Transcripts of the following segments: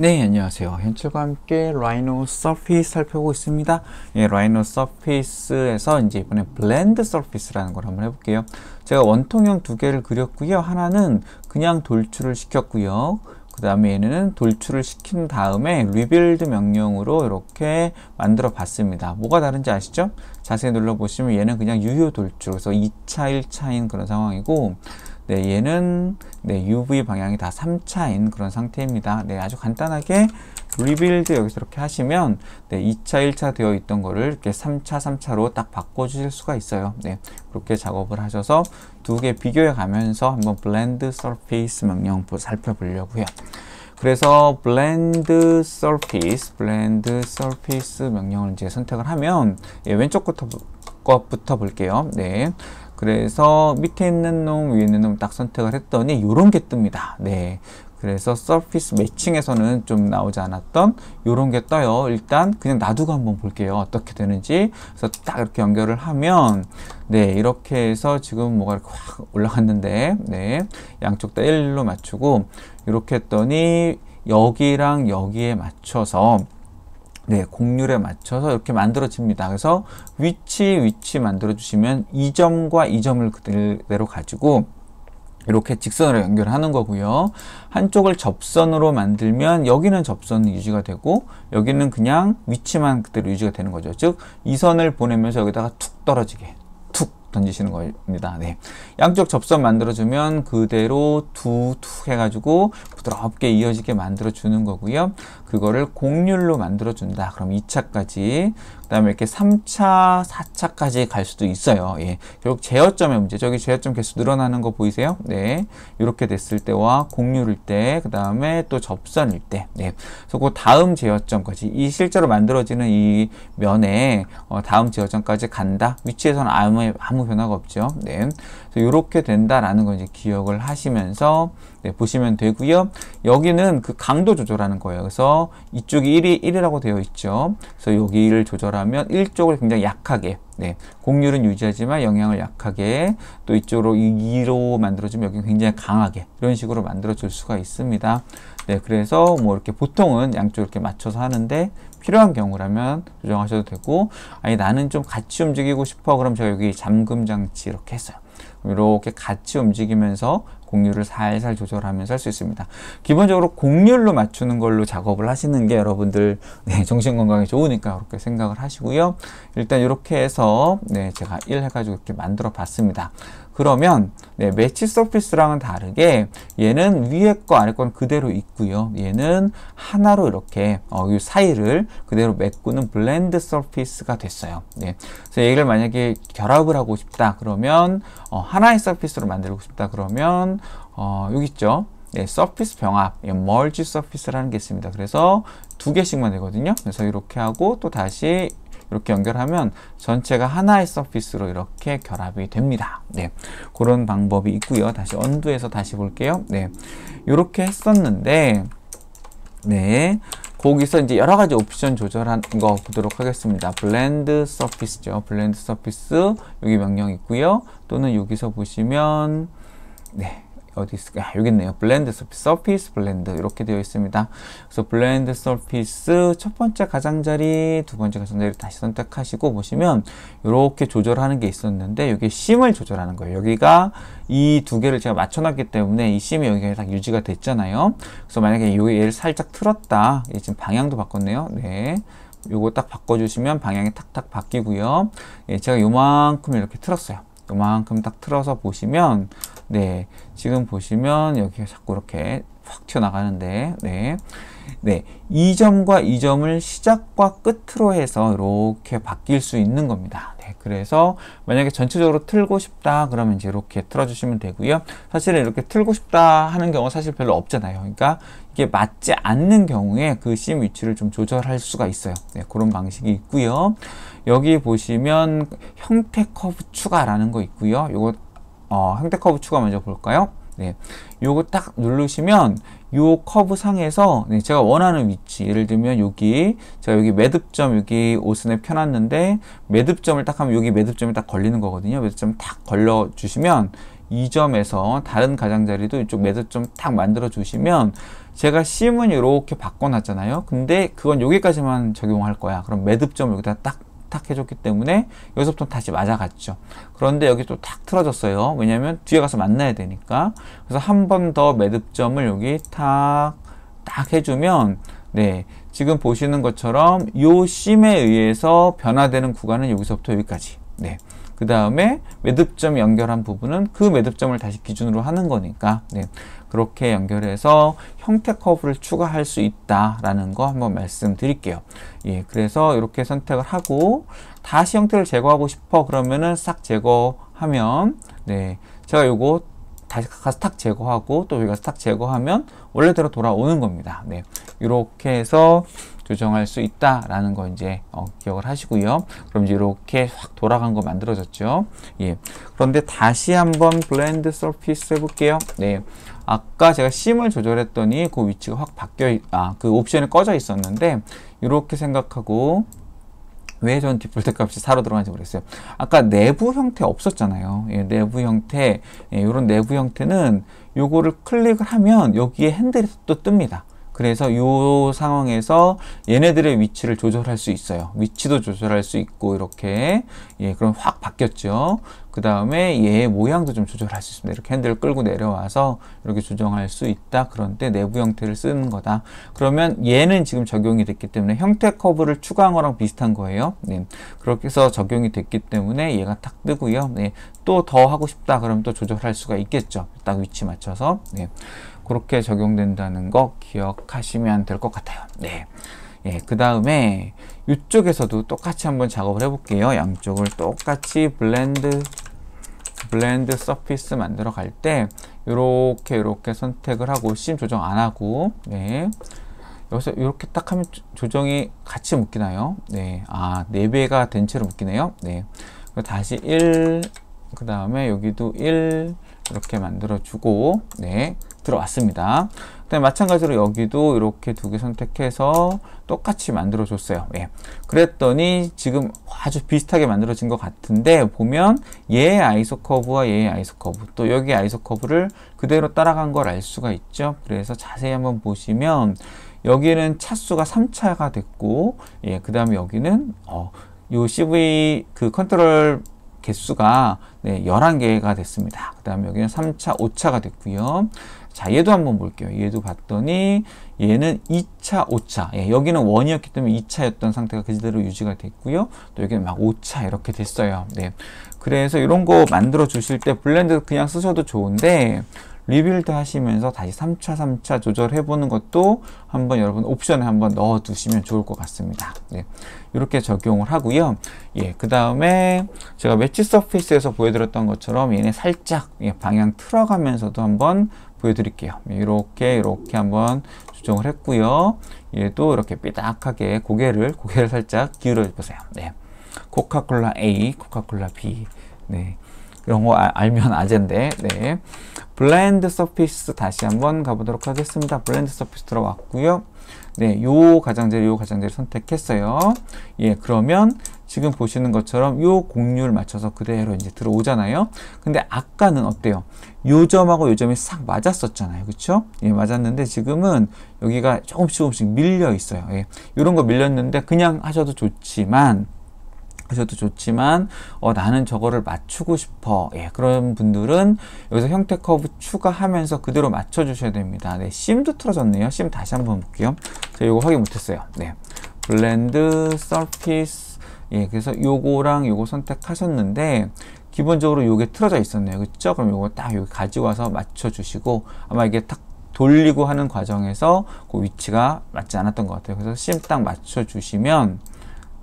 네 안녕하세요 현철과 함께 라이노 서피스 살펴보고 있습니다 예, 라이노 서피스에서 이제 이번에 블렌드 서피스라는 걸 한번 해볼게요 제가 원통형 두 개를 그렸고요 하나는 그냥 돌출을 시켰고요 그 다음에 얘는 돌출을 시킨 다음에 리빌드 명령으로 이렇게 만들어 봤습니다 뭐가 다른지 아시죠? 자세히 눌러보시면 얘는 그냥 유효 돌출 그래서 2차 1차인 그런 상황이고 네, 얘는 네, UV 방향이 다 3차인 그런 상태입니다. 네, 아주 간단하게 리빌드 여기서 이렇게 하시면 네, 2차, 1차 되어 있던 거를 이렇게 3차, 3차로 딱 바꿔주실 수가 있어요. 네, 그렇게 작업을 하셔서 두 개 비교해 가면서 한번 블렌드 서페이스 명령 살펴보려고요. 그래서 blend surface, b l 명령을 이제 선택을 하면 예, 왼쪽 것부터 볼게요. 네. 그래서 밑에 있는 놈, 위에 있는 놈 딱 선택을 했더니 이런게 뜹니다. 네. 그래서 서피스 매칭에서는 좀 나오지 않았던 이런게 떠요. 일단 그냥 놔두고 한번 볼게요. 어떻게 되는지. 그래서 딱 이렇게 연결을 하면 네, 이렇게 해서 지금 뭐가 이렇게 확 올라갔는데 네. 양쪽 다 1로 맞추고 이렇게 했더니 여기랑 여기에 맞춰서 네, 곡률에 맞춰서 이렇게 만들어집니다. 그래서 위치, 위치 만들어주시면 이 점과 이 점을 그대로 가지고 이렇게 직선으로 연결하는 거고요. 한쪽을 접선으로 만들면 여기는 접선 유지가 되고 여기는 그냥 위치만 그대로 유지가 되는 거죠. 즉, 이 선을 보내면서 여기다가 툭 떨어지게 던지시는 겁니다. 네. 양쪽 접선 만들어주면 그대로 두툭 해가지고 부드럽게 이어지게 만들어주는 거고요. 그거를 곡률로 만들어준다. 그럼 2차까지 그다음에 이렇게 3차, 4차까지 갈 수도 있어요. 예. 결국 제어점의 문제. 저기 제어점 개수 늘어나는 거 보이세요? 네. 이렇게 됐을 때와 공률일 때, 그다음에 또 접선일 때. 네. 그래서 그 다음 제어점까지 이 실제로 만들어지는 이 면에 어, 다음 제어점까지 간다. 위치에서는 아무 아무 변화가 없죠. 네. 그래서 이렇게 된다라는 걸 이제 기억을 하시면서 네, 보시면 되고요. 여기는 그 강도 조절하는 거예요. 그래서 이쪽이 1이 1이라고 되어 있죠. 그래서 여기를 조절하면 1쪽을 굉장히 약하게 네, 공률은 유지하지만 영향을 약하게 또 이쪽으로 2로 만들어주면 여기 굉장히 강하게 이런 식으로 만들어줄 수가 있습니다. 네, 그래서 뭐 이렇게 보통은 양쪽 이렇게 맞춰서 하는데 필요한 경우라면 조정하셔도 되고 아니 나는 좀 같이 움직이고 싶어 그럼 제가 여기 잠금 장치 이렇게 했어요. 이렇게 같이 움직이면서 곡률을 살살 조절하면서 할 수 있습니다. 기본적으로 공률로 맞추는 걸로 작업을 하시는 게 여러분들 네, 정신건강에 좋으니까 그렇게 생각을 하시고요. 일단 이렇게 해서 네, 제가 1 해가지고 이렇게 만들어 봤습니다. 그러면 네, 매치 서피스랑은 다르게 얘는 위에 거 아래 건 그대로 있고요. 얘는 하나로 이렇게 어, 이 사이를 그대로 메꾸는 블렌드 서피스가 됐어요. 네. 그래서 얘를 만약에 결합을 하고 싶다 그러면 어, 하나의 서피스로 만들고 싶다 그러면 어, 여기 있죠. 네, 서피스 병합, 예, 멀지 서피스라는 게 있습니다. 그래서 두 개씩만 되거든요. 그래서 이렇게 하고 또 다시 이렇게 연결하면 전체가 하나의 서피스로 이렇게 결합이 됩니다. 네, 그런 방법이 있고요. 다시 언두에서 다시 볼게요. 네, 이렇게 했었는데 네, 거기서 이제 여러 가지 옵션 조절한 거 보도록 하겠습니다. 블렌드 서피스죠. 블렌드 서피스 여기 명령 있고요. 또는 여기서 보시면 네. 어디 있을까? 아, 여기 있네요. 블렌드 서피스, 서피스 블렌드 이렇게 되어 있습니다. 그래서 블렌드 서피스 첫 번째 가장자리, 두 번째 가장자리 다시 선택하시고 보시면 이렇게 조절하는 게 있었는데 여기 심을 조절하는 거예요. 여기가 이 두 개를 제가 맞춰놨기 때문에 이 심이 여기가 딱 유지가 됐잖아요. 그래서 만약에 여기 얘를 살짝 틀었다. 얘 지금 방향도 바꿨네요. 네. 요거 딱 바꿔주시면 방향이 탁탁 바뀌고요. 예, 제가 요만큼 이렇게 틀었어요. 요만큼 딱 틀어서 보시면 네 지금 보시면 여기 가 자꾸 이렇게 확 튀어나가는데 네 네, 이 점과 이 점을 시작과 끝으로 해서 이렇게 바뀔 수 있는 겁니다. 네, 그래서 만약에 전체적으로 틀고 싶다 그러면 이제 이렇게 틀어주시면 되고요. 사실은 이렇게 틀고 싶다 하는 경우 사실 별로 없잖아요. 그러니까 이게 맞지 않는 경우에 그 심 위치를 좀 조절할 수가 있어요. 네, 그런 방식이 있고요. 여기 보시면 형태 커브 추가라는 거 있고요. 요거 어, 형태 커브 추가 먼저 볼까요? 네, 요거 딱 누르시면 요 커브 상에서 네, 제가 원하는 위치 예를 들면 여기 제가 여기 매듭점 여기 오스에 펴놨는데 매듭점을 딱 하면 여기 매듭점이 딱 걸리는 거거든요 매듭점 딱 걸려 주시면 이 점에서 다른 가장자리도 이쪽 매듭점 딱 만들어 주시면 제가 심은 이렇게 바꿔놨잖아요 근데 그건 여기까지만 적용할 거야 그럼 매듭점 여기다 딱 탁탁 해줬기 때문에 여기서부터 다시 맞아갔죠. 그런데 여기 또 탁 틀어졌어요. 왜냐하면 뒤에 가서 만나야 되니까. 그래서 한 번 더 매듭점을 여기 탁, 딱 해주면 네 지금 보시는 것처럼 요 심에 의해서 변화되는 구간은 여기서부터 여기까지 네그 다음에 매듭점 연결한 부분은 그 매듭점을 다시 기준으로 하는 거니까 네, 그렇게 연결해서 형태 커브를 추가할 수 있다라는 거 한번 말씀드릴게요. 예, 그래서 이렇게 선택을 하고 다시 형태를 제거하고 싶어 그러면은 싹 제거하면 네, 제가 요거 다시 가서 탁 제거하고 또 여기 가서 탁 제거하면 원래대로 돌아오는 겁니다. 네, 이렇게 해서 조정할 수 있다라는 거 이제 어, 기억을 하시고요. 그럼 이제 이렇게 확 돌아간 거 만들어졌죠. 예. 그런데 다시 한번 블렌드 서피스 해볼게요. 네. 아까 제가 심을 조절했더니 그 위치가 확 바뀌어 아그 옵션이 꺼져 있었는데 이렇게 생각하고 왜 전 디폴트 값이 4로 들어간지 모르겠어요. 아까 내부 형태 없었잖아요. 예, 내부 형태, 예, 이런 내부 형태는 요거를 클릭을 하면 여기에 핸들이 또 뜹니다. 그래서 이 상황에서 얘네들의 위치를 조절할 수 있어요. 위치도 조절할 수 있고 이렇게 예, 그럼 확 바뀌었죠. 그 다음에 얘의 모양도 좀 조절할 수 있습니다. 이렇게 핸들을 끌고 내려와서 이렇게 조정할 수 있다. 그런데 내부 형태를 쓰는 거다. 그러면 얘는 지금 적용이 됐기 때문에 형태 커브를 추가한 거랑 비슷한 거예요. 네. 그렇게 해서 적용이 됐기 때문에 얘가 탁 뜨고요. 네. 또 더 하고 싶다. 그럼 또 조절할 수가 있겠죠. 딱 위치 맞춰서. 네. 그렇게 적용된다는 거 기억하시면 될 것 같아요. 네. 예, 그 다음에 이쪽에서도 똑같이 한번 작업을 해볼게요. 양쪽을 똑같이 블렌드 블렌드 서피스 만들어 갈때 이렇게 이렇게 선택을 하고 심 조정 안 하고 네. 여기서 이렇게 딱 하면 조정이 같이 묶이나요? 네. 아, 4배가 된 채로 묶이네요. 네. 다시 1, 그 다음에 여기도 1 이렇게 만들어주고, 네. 들어왔습니다. 그다음에 마찬가지로 여기도 이렇게 두 개 선택해서 똑같이 만들어 줬어요. 예. 그랬더니 지금 아주 비슷하게 만들어진 것 같은데 보면 얘의 아이소커브와 얘의 아이소커브 또 여기 아이소커브를 그대로 따라간 걸 알 수가 있죠. 그래서 자세히 한번 보시면 여기는 차수가 3차가 됐고 예, 그 다음에 여기는 어, 요 CV 그 컨트롤 개수가 네, 11개가 됐습니다. 그 다음에 여기는 3차, 5차가 됐고요. 자, 얘도 한번 볼게요. 얘도 봤더니 얘는 2차, 5차. 예, 여기는 원이었기 때문에 2차였던 상태가 그대로 유지가 됐고요. 또 여기는 막 5차 이렇게 됐어요. 네. 그래서 이런 거 만들어 주실 때 블렌드 그냥 쓰셔도 좋은데 리빌드 하시면서 다시 3차, 3차 조절해 보는 것도 한번 여러분 옵션에 한번 넣어 두시면 좋을 것 같습니다. 네. 이렇게 적용을 하고요. 예, 그 다음에 제가 매치 서피스에서 보여드렸던 것처럼 얘네 살짝 예, 방향 틀어가면서도 한번 보여드릴게요. 이렇게 이렇게 한번 조정을 했고요. 얘도 예, 이렇게 삐딱하게 고개를 고개를 살짝 기울여 보세요. 네. 코카콜라 A, 코카콜라 B. 네. 이런 거 아, 알면 아젠데. 네. 블라드 서피스 다시 한번 가보도록 하겠습니다. 블라드 서피스 들어왔고요. 네, 요 가장자리, 요 가장자리 선택했어요. 예, 그러면 지금 보시는 것처럼 요 곡률 맞춰서 그대로 이제 들어오잖아요. 근데 아까는 어때요? 요점하고 요점이 싹 맞았었잖아요. 그쵸? 예, 맞았는데 지금은 여기가 조금씩 조금씩 밀려 있어요. 예, 이런 거 밀렸는데 그냥 하셔도 좋지만 하셔도 좋지만 어, 나는 저거를 맞추고 싶어 예, 그런 분들은 여기서 형태 커브 추가하면서 그대로 맞춰 주셔야 됩니다 네, 심도 틀어졌네요 심 다시 한번 볼게요 제가 이거 확인 못했어요 네, 블렌드 서피스 예, 그래서 요거랑 요거 선택하셨는데 기본적으로 요게 틀어져 있었네요. 그렇죠? 그럼 요거 딱 여기 가지고 와서 맞춰 주시고 아마 이게 탁 돌리고 하는 과정에서 그 위치가 맞지 않았던 것 같아요. 그래서 심 딱 맞춰 주시면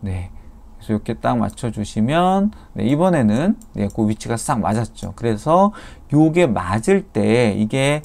네. 그래서 이렇게 딱 맞춰 주시면 네, 이번에는 네, 그 위치가 싹 맞았죠. 그래서 요게 맞을 때 이게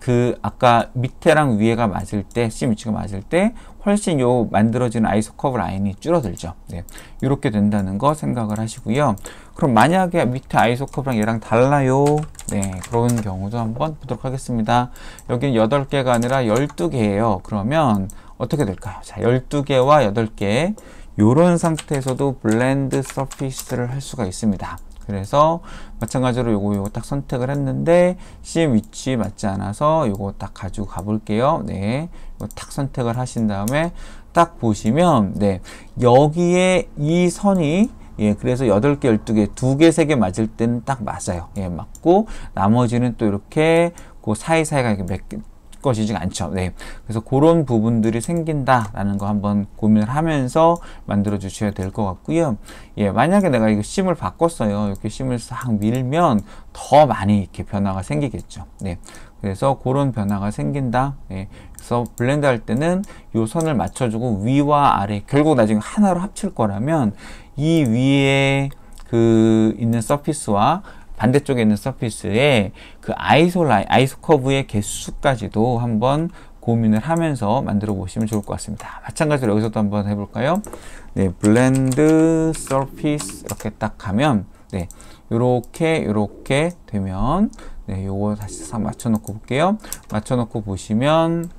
그 아까 밑에랑 위에가 맞을 때 C 위치가 맞을 때 훨씬 요 만들어지는 아이소커브 라인이 줄어들죠. 네. 이렇게 된다는 거 생각을 하시고요. 그럼 만약에 밑에 아이소커브랑 얘랑 달라요. 네. 그런 경우도 한번 보도록 하겠습니다. 여기는 8개가 아니라 12개예요. 그러면 어떻게 될까요? 자, 12개와 8개. 요런 상태에서도 블렌드 서피스를 할 수가 있습니다. 그래서 마찬가지로 요거 요거 딱 선택을 했는데 CM 위치 맞지 않아서 요거 딱 가지고 가볼게요. 네. 딱 선택을 하신 다음에 딱 보시면 네. 여기에 이 선이 예, 그래서 8개, 12개, 2개, 3개 맞을 때는 딱 맞아요. 예, 맞고, 나머지는 또 이렇게 그 사이사이가 이렇게 것이지가 않죠. 네. 그래서 그런 부분들이 생긴다라는 거 한번 고민을 하면서 만들어 주셔야 될 것 같고요. 예, 만약에 내가 이거 심을 바꿨어요. 이렇게 심을 싹 밀면 더 많이 이렇게 변화가 생기겠죠. 네. 그래서 그런 변화가 생긴다. 네. 그래서 블렌드 할 때는 이 선을 맞춰주고 위와 아래 결국 나중에 하나로 합칠 거라면 이 위에 그 있는 서피스와 반대쪽에 있는 서피스의 그아이소라인 아이소 커브의 개수까지도 한번 고민을 하면서 만들어 보시면 좋을 것 같습니다. 마찬가지로 여기서도 한번 해볼까요? 네, 블렌드 서피스 이렇게 딱 가면 네, 요렇게 요렇게 되면 네, 요거 다시 맞춰놓고 볼게요. 맞춰놓고 보시면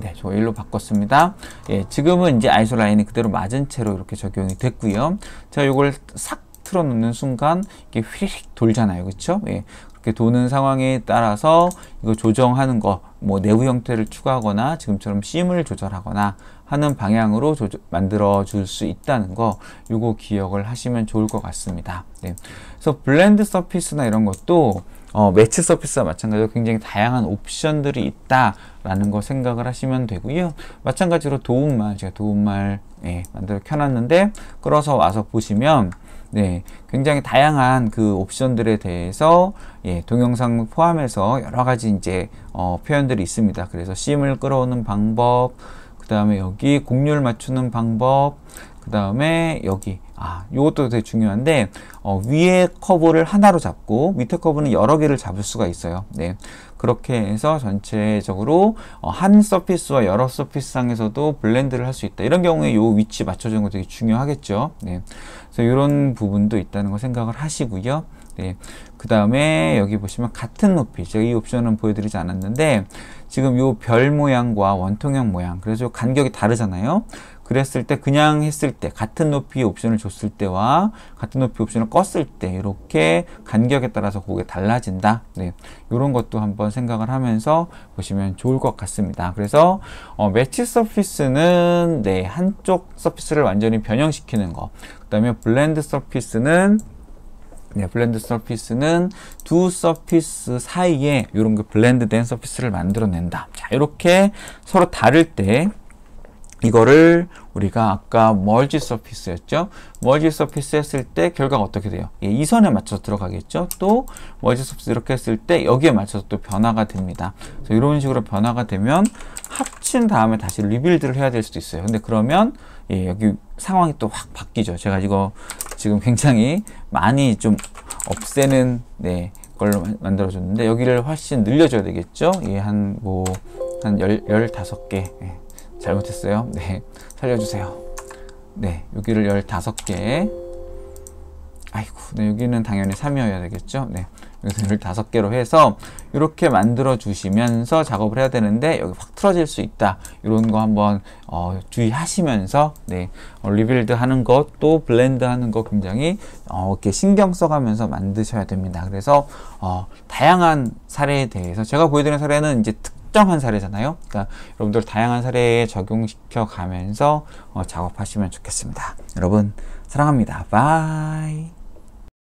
네, 저 일로 바꿨습니다. 예, 지금은 이제 아이솔 라인이 그대로 맞은 채로 이렇게 적용이 됐고요. 제가 요걸 삭 풀어 놓는 순간 이게 휘릭 돌잖아요. 그렇죠? 예. 그렇게 도는 상황에 따라서 이거 조정하는 거, 뭐 내부 형태를 추가하거나 지금처럼 심을 조절하거나 하는 방향으로 조절, 만들어 줄 수 있다는 거 요거 기억을 하시면 좋을 것 같습니다. 네. 그래서 블렌드 서피스나 이런 것도 어, 매치 서피스와 마찬가지로 굉장히 다양한 옵션들이 있다라는 거 생각을 하시면 되고요. 마찬가지로 도움말, 제가 도움말 예, 만들어 켜놨는데 끌어서 와서 보시면 네, 굉장히 다양한 그 옵션들에 대해서 예, 동영상 포함해서 여러 가지 이제 어, 표현들이 있습니다. 그래서 심을 끌어오는 방법, 그 다음에 여기 곡률 맞추는 방법, 그 다음에 여기 아 이것도 되게 중요한데 어, 위에 커브를 하나로 잡고 밑에 커브는 여러 개를 잡을 수가 있어요 네 그렇게 해서 전체적으로 어, 한 서피스와 여러 서피스상에서도 블렌드를 할 수 있다. 이런 경우에 요 위치 맞춰주는 거 되게 중요하겠죠. 네. 그래서 이런 부분도 있다는 거 생각을 하시고요. 네. 그 다음에 여기 보시면 같은 높이 제가 이 옵션은 보여드리지 않았는데 지금 요별 모양과 원통형 모양 그래서 간격이 다르잖아요 그랬을 때 그냥 했을 때 같은 높이 옵션을 줬을 때와 같은 높이 옵션을 껐을 때 이렇게 간격에 따라서 그게 달라진다. 네. 이런 것도 한번 생각을 하면서 보시면 좋을 것 같습니다. 그래서 어, 매치 서피스는 네, 한쪽 서피스를 완전히 변형시키는 거. 그다음에 블렌드 서피스는 네, 블렌드 서피스는 두 서피스 사이에 이런 게 블렌드된 서피스를 만들어낸다. 자, 이렇게 서로 다를 때 이거를 우리가 아까 멀지 서피스였죠. 멀지 서피스 했을 때 결과가 어떻게 돼요? 예, 이 선에 맞춰서 들어가겠죠. 또 멀지 서피스 이렇게 했을 때 여기에 맞춰서 또 변화가 됩니다. 그래서 이런 식으로 변화가 되면 합친 다음에 다시 리빌드를 해야 될 수도 있어요. 근데 그러면 예, 여기 상황이 또 확 바뀌죠. 제가 이거 지금 굉장히 많이 좀 없애는 네, 걸로 만들어줬는데 여기를 훨씬 늘려줘야 되겠죠. 예, 한뭐한 열다개 예. 잘못했어요. 네, 살려주세요. 네, 여기를 15개. 아이고, 네, 여기는 당연히 3이어야 되겠죠. 네, 여기서 15개로 해서 이렇게 만들어 주시면서 작업을 해야 되는데 여기 확 틀어질 수 있다. 이런 거 한번 어, 주의하시면서 네, 어, 리빌드 하는 것 또 블렌드 하는 거 굉장히 어, 이렇게 신경 써가면서 만드셔야 됩니다. 그래서 어, 다양한 사례에 대해서 제가 보여드린 사례는 이제 특 특정한 사례잖아요. 그러니까 여러분들 다양한 사례에 적용시켜 가면서 어, 작업하시면 좋겠습니다. 여러분 사랑합니다. 바이.